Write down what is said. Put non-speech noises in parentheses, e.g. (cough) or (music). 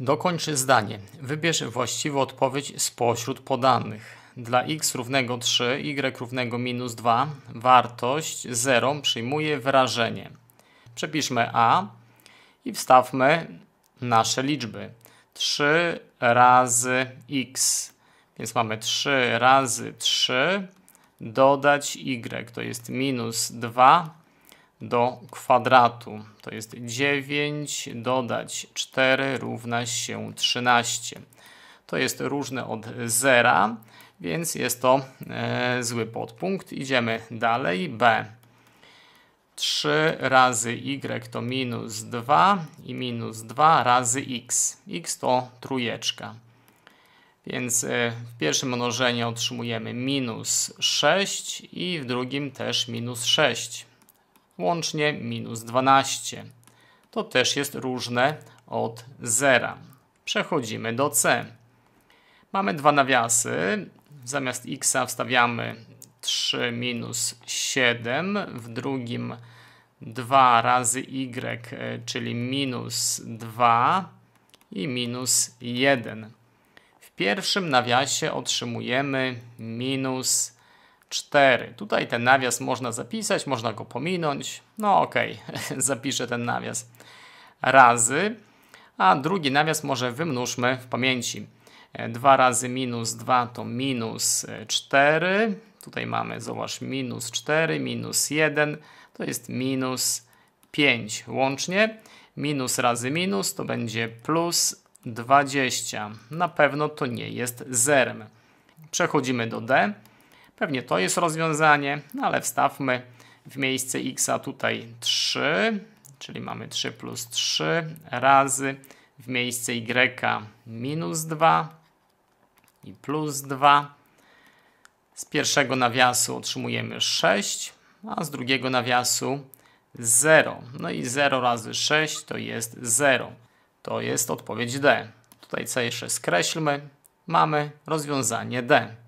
Dokończ zdanie. Wybierz właściwą odpowiedź spośród podanych. Dla x równego 3, y równego minus 2, wartość 0 przyjmuje wyrażenie. Przepiszmy a i wstawmy nasze liczby. 3 razy x, więc mamy 3 razy 3 dodać y, to jest minus 2 do kwadratu. To jest 9 dodać 4 równa się 13. To jest różne od 0, więc jest to e, zły podpunkt. Idziemy dalej. B. 3 razy y to minus 2 i minus 2 razy x. x to trójeczka. Więc e, w pierwszym mnożeniu otrzymujemy minus 6 i w drugim też minus 6 łącznie minus 12. To też jest różne od 0. Przechodzimy do C. Mamy dwa nawiasy. Zamiast x wstawiamy 3 minus 7, w drugim 2 razy y, czyli minus 2 i minus 1. W pierwszym nawiasie otrzymujemy minus 1. 4. Tutaj ten nawias można zapisać, można go pominąć. No okej, (laughs) zapiszę ten nawias razy, a drugi nawias może wymnóżmy w pamięci. 2 e, razy minus 2 to minus 4. E, Tutaj mamy, zobacz, minus 4, minus 1 to jest minus 5 łącznie. Minus razy minus to będzie plus 20. Na pewno to nie jest zerem. Przechodzimy do D. Pewnie to jest rozwiązanie, no ale wstawmy w miejsce x tutaj 3, czyli mamy 3 plus 3 razy w miejsce y minus 2 i plus 2. Z pierwszego nawiasu otrzymujemy 6, a z drugiego nawiasu 0. No i 0 razy 6 to jest 0. To jest odpowiedź D. Tutaj co jeszcze skreślmy. Mamy rozwiązanie D.